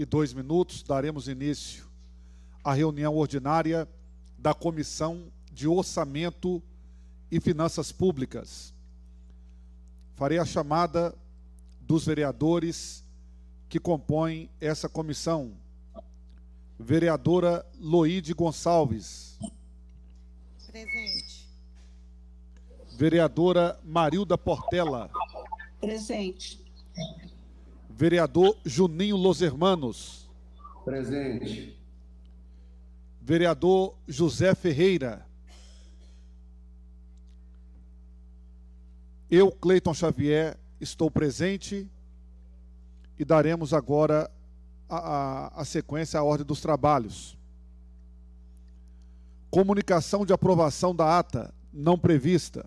e dois minutos, daremos início à reunião ordinária da Comissão de Orçamento e Finanças Públicas. Farei a chamada dos vereadores que compõem essa comissão. Vereadora Loide Gonçalves. Presente. Vereadora Marilda Portela. Presente. Vereador Juninho Los Hermanos. Presente. Vereador José Ferreira. Eu, Cleiton Xavier, estou presente e daremos agora a, a, a sequência à ordem dos trabalhos. Comunicação de aprovação da ata não prevista.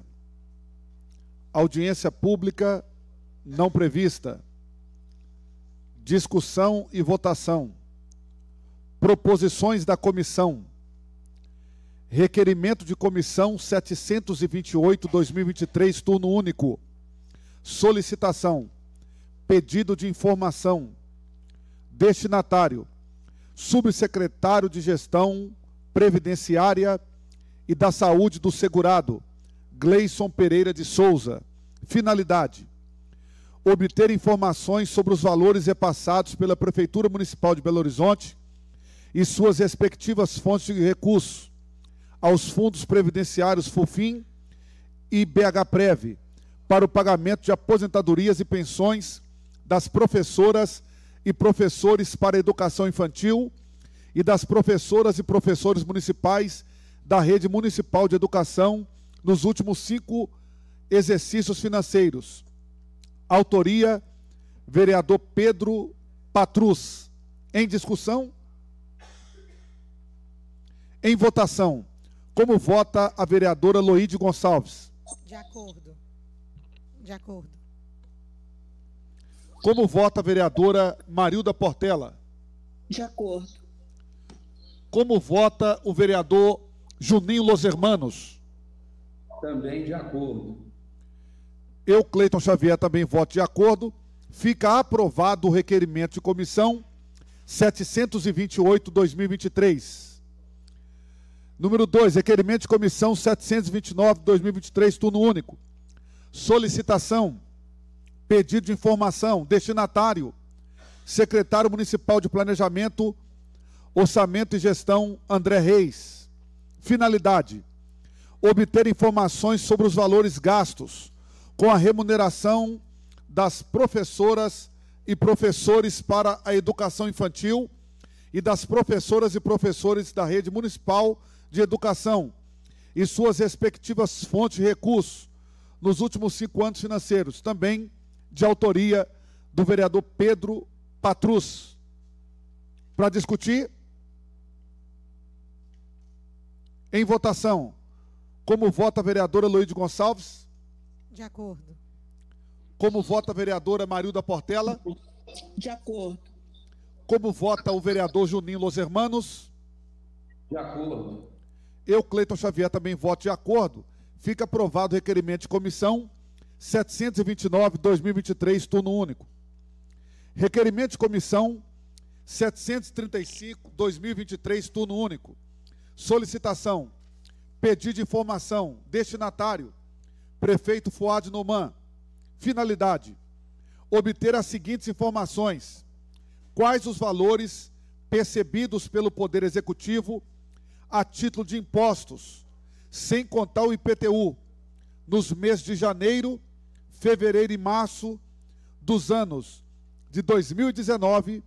Audiência pública não prevista discussão e votação, proposições da comissão, requerimento de comissão 728-2023, turno único, solicitação, pedido de informação, destinatário, subsecretário de gestão previdenciária e da saúde do segurado, Gleison Pereira de Souza, finalidade, obter informações sobre os valores repassados pela Prefeitura Municipal de Belo Horizonte e suas respectivas fontes de recursos aos fundos previdenciários FUFIM e BHPREV para o pagamento de aposentadorias e pensões das professoras e professores para educação infantil e das professoras e professores municipais da rede municipal de educação nos últimos cinco exercícios financeiros Autoria: vereador Pedro Patrus. Em discussão? Em votação. Como vota a vereadora Loide Gonçalves? De acordo. De acordo. Como vota a vereadora Marilda Portela? De acordo. Como vota o vereador Juninho Los Hermanos? Também de acordo. Eu, Cleiton Xavier, também voto de acordo. Fica aprovado o requerimento de comissão 728-2023. Número 2, requerimento de comissão 729-2023, turno único. Solicitação, pedido de informação, destinatário, secretário municipal de planejamento, orçamento e gestão, André Reis. Finalidade, obter informações sobre os valores gastos com a remuneração das professoras e professores para a educação infantil e das professoras e professores da rede municipal de educação e suas respectivas fontes de recursos nos últimos cinco anos financeiros, também de autoria do vereador Pedro Patrus. Para discutir, em votação, como vota a vereadora Luíde Gonçalves? De acordo. Como vota a vereadora Marilda Portela? De acordo. Como vota o vereador Juninho Los Hermanos? De acordo. Eu, Cleiton Xavier, também voto de acordo. Fica aprovado o requerimento de comissão 729-2023, turno único. Requerimento de comissão 735-2023, turno único. Solicitação. Pedido de informação. Destinatário prefeito Fuad Noman. Finalidade: obter as seguintes informações: quais os valores percebidos pelo Poder Executivo a título de impostos, sem contar o IPTU, nos meses de janeiro, fevereiro e março dos anos de 2019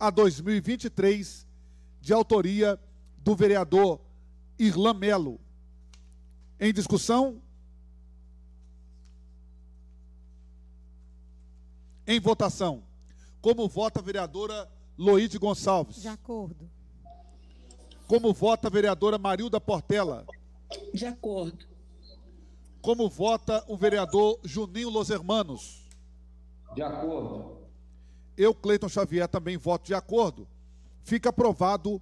a 2023, de autoria do vereador Irlan Melo. Em discussão, Em votação. Como vota a vereadora Loide Gonçalves? De acordo. Como vota a vereadora Marilda Portela? De acordo. Como vota o vereador Juninho Los Hermanos? De acordo. Eu, Cleiton Xavier, também voto de acordo. Fica aprovado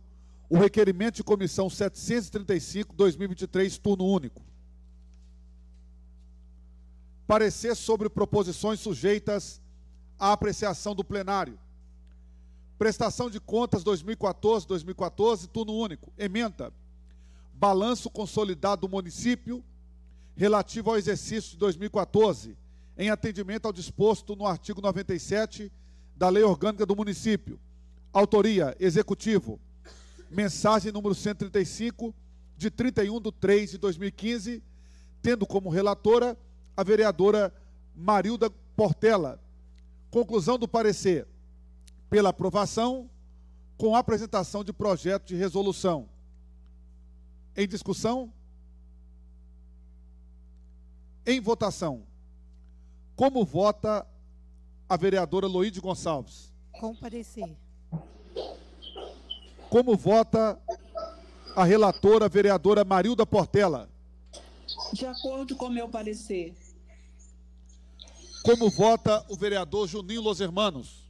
o requerimento de comissão 735-2023, turno único. Parecer sobre proposições sujeitas à apreciação do plenário. Prestação de contas 2014, 2014, turno único. Emenda. Balanço consolidado do município relativo ao exercício de 2014, em atendimento ao disposto no artigo 97 da Lei Orgânica do Município. Autoria: Executivo. Mensagem número 135, de 31 de 3 de 2015, tendo como relatora a vereadora Marilda Portela Conclusão do parecer: pela aprovação, com apresentação de projeto de resolução. Em discussão? Em votação. Como vota a vereadora Loide Gonçalves? Com parecer. Como vota a relatora a vereadora Marilda Portela? De acordo com meu parecer. Como vota o vereador Juninho Los Hermanos?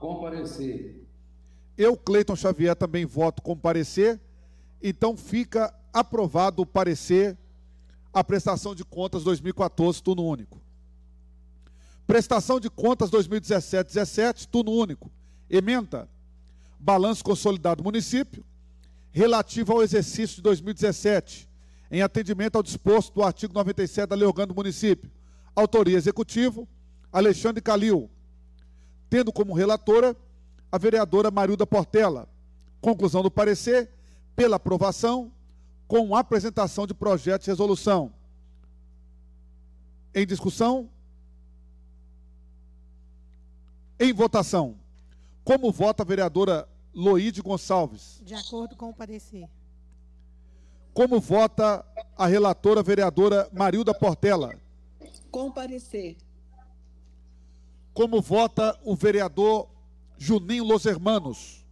Comparecer. Eu, Cleiton Xavier, também voto comparecer. Então fica aprovado o parecer a prestação de contas 2014, turno único. Prestação de contas 2017-17, turno único. Emenda. Balanço consolidado do município, relativo ao exercício de 2017, em atendimento ao disposto do artigo 97 da Lei Orgânica do Município. Autoria executivo, Alexandre Calil. Tendo como relatora a vereadora Marilda Portela. Conclusão do parecer, pela aprovação, com apresentação de projeto de resolução. Em discussão? Em votação. Como vota a vereadora Loide Gonçalves? De acordo com o parecer. Como vota a relatora vereadora Marilda Portela? Comparecer. Como vota o vereador Juninho Los Hermanos?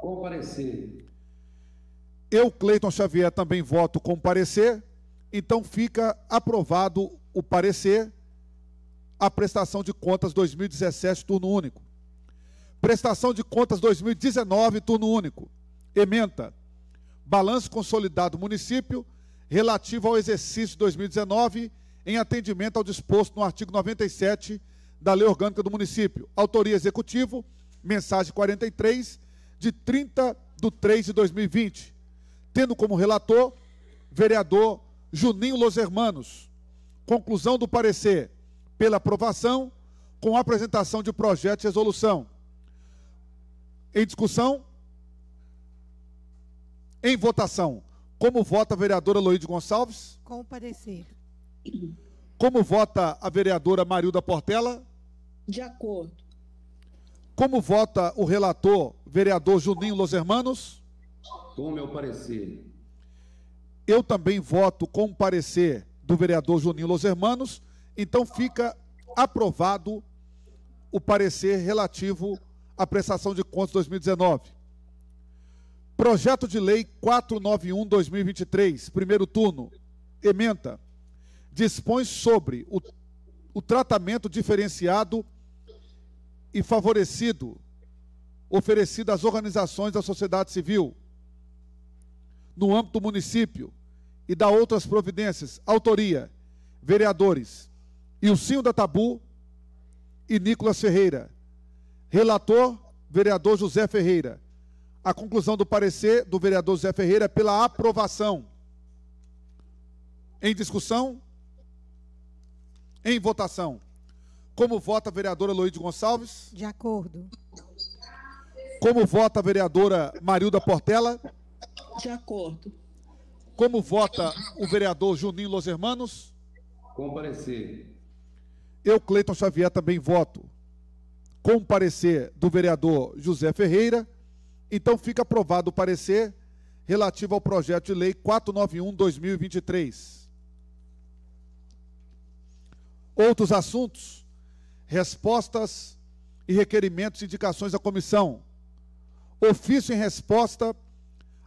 Comparecer. Eu, Cleiton Xavier, também voto com parecer. Então fica aprovado o parecer a prestação de contas 2017, turno único. Prestação de contas 2019, turno único. Ementa. Balanço consolidado do município relativo ao exercício 2019 em atendimento ao disposto no artigo 97 da Lei Orgânica do Município. Autoria Executivo, mensagem 43, de 30 de 3 de 2020. Tendo como relator, vereador Juninho Los Hermanos. Conclusão do parecer, pela aprovação, com apresentação de projeto de resolução. Em discussão? Em votação. Como vota a vereadora Loide Gonçalves? Com o parecer. Como vota a vereadora Marilda Portela? De acordo. Como vota o relator, vereador Juninho Los Hermanos? Com meu parecer. Eu também voto com o parecer do vereador Juninho Los Hermanos. Então fica aprovado o parecer relativo à prestação de contas 2019. Projeto de Lei 491-2023, primeiro turno. Ementa dispõe sobre o, o tratamento diferenciado e favorecido oferecido às organizações da sociedade civil no âmbito do município e da outras providências. Autoria: vereadores Ilcinho da Tabu e Nicolas Ferreira. Relator: vereador José Ferreira. A conclusão do parecer do vereador José Ferreira é pela aprovação. Em discussão? Em votação. Como vota a vereadora Loide Gonçalves? De acordo. Como vota a vereadora Marilda Portela? De acordo. Como vota o vereador Juninho Los Hermanos? Comparecer. Eu, Cleiton Xavier, também voto. Com parecer do vereador José Ferreira. Então fica aprovado o parecer relativo ao projeto de lei 491-2023. Outros assuntos: respostas e requerimentos e indicações da comissão. Ofício em resposta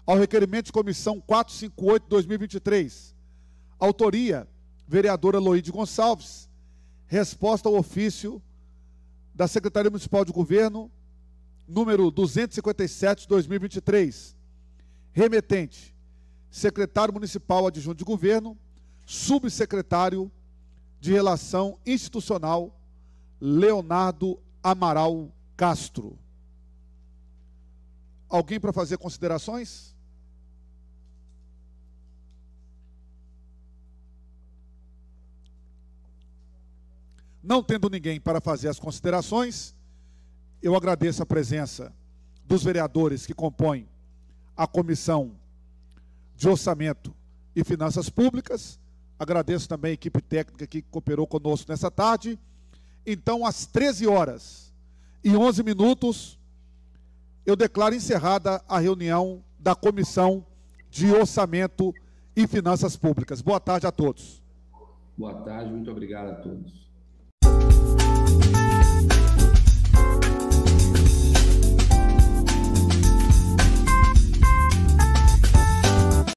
ao requerimento de comissão 458-2023. Autoria: vereadora Loide Gonçalves. Resposta ao ofício da Secretaria Municipal de Governo, número 257-2023. Remetente: secretário municipal adjunto de governo, subsecretário de Relação Institucional, Leonardo Amaral Castro. Alguém para fazer considerações? Não tendo ninguém para fazer as considerações, eu agradeço a presença dos vereadores que compõem a Comissão de Orçamento e Finanças Públicas Agradeço também a equipe técnica que cooperou conosco nessa tarde. Então, às 13 horas e 11 minutos, eu declaro encerrada a reunião da Comissão de Orçamento e Finanças Públicas. Boa tarde a todos. Boa tarde, muito obrigado a todos.